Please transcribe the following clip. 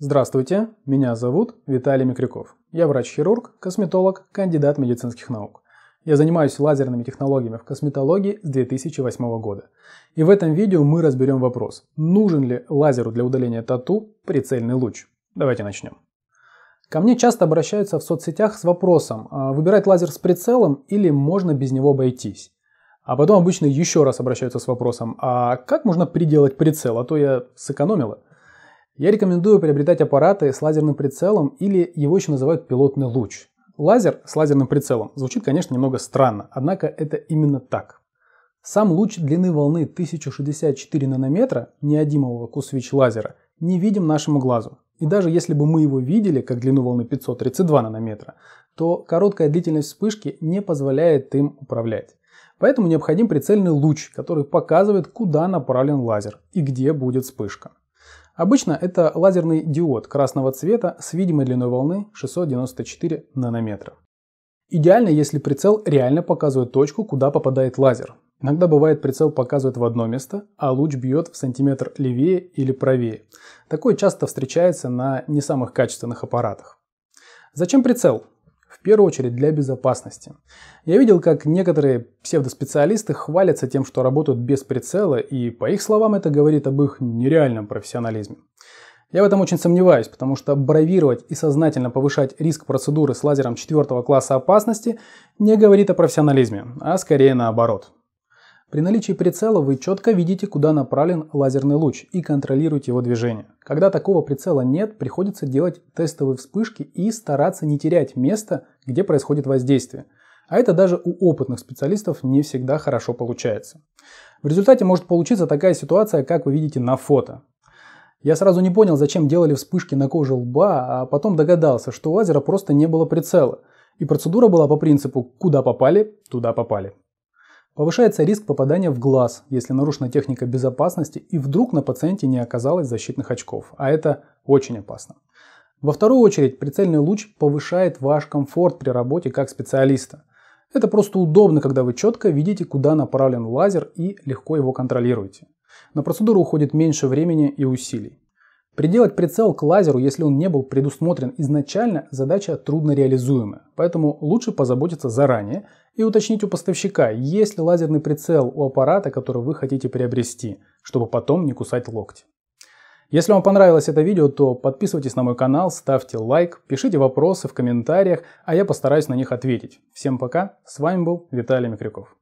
Здравствуйте, меня зовут Виталий Микрюков. Я врач-хирург, косметолог, кандидат медицинских наук. Я занимаюсь лазерными технологиями в косметологии с 2008 года. И в этом видео мы разберем вопрос, нужен ли лазеру для удаления тату прицельный луч. Давайте начнем. Ко мне часто обращаются в соцсетях с вопросом, а выбирать лазер с прицелом или можно без него обойтись. А потом обычно еще раз обращаются с вопросом, а как можно приделать прицел, а то я сэкономила. Я рекомендую приобретать аппараты с лазерным прицелом или его еще называют пилотный луч. Лазер с лазерным прицелом звучит, конечно, немного странно, однако это именно так. Сам луч длины волны 1064 нанометра неодимового кусвич лазера не видим нашему глазу. И даже если бы мы его видели, как длину волны 532 нанометра, то короткая длительность вспышки не позволяет им управлять. Поэтому необходим прицельный луч, который показывает, куда направлен лазер и где будет вспышка. Обычно это лазерный диод красного цвета с видимой длиной волны 694 нанометра. Идеально, если прицел реально показывает точку, куда попадает лазер. Иногда бывает прицел показывает в одно место, а луч бьет в сантиметр левее или правее. Такое часто встречается на не самых качественных аппаратах. Зачем прицел? в первую очередь для безопасности. Я видел, как некоторые псевдоспециалисты хвалятся тем, что работают без прицела, и по их словам это говорит об их нереальном профессионализме. Я в этом очень сомневаюсь, потому что бравировать и сознательно повышать риск процедуры с лазером четвертого класса опасности не говорит о профессионализме, а скорее наоборот. При наличии прицела вы четко видите, куда направлен лазерный луч и контролируете его движение. Когда такого прицела нет, приходится делать тестовые вспышки и стараться не терять место, где происходит воздействие. А это даже у опытных специалистов не всегда хорошо получается. В результате может получиться такая ситуация, как вы видите на фото. Я сразу не понял, зачем делали вспышки на коже лба, а потом догадался, что у лазера просто не было прицела. И процедура была по принципу «куда попали, туда попали». Повышается риск попадания в глаз, если нарушена техника безопасности и вдруг на пациенте не оказалось защитных очков, а это очень опасно. Во вторую очередь, прицельный луч повышает ваш комфорт при работе как специалиста. Это просто удобно, когда вы четко видите, куда направлен лазер и легко его контролируете. На процедуру уходит меньше времени и усилий. Приделать прицел к лазеру, если он не был предусмотрен изначально, задача трудно реализуемая, поэтому лучше позаботиться заранее и уточнить у поставщика, есть ли лазерный прицел у аппарата, который вы хотите приобрести, чтобы потом не кусать локти. Если вам понравилось это видео, то подписывайтесь на мой канал, ставьте лайк, пишите вопросы в комментариях, а я постараюсь на них ответить. Всем пока, с вами был Виталий Микрюков.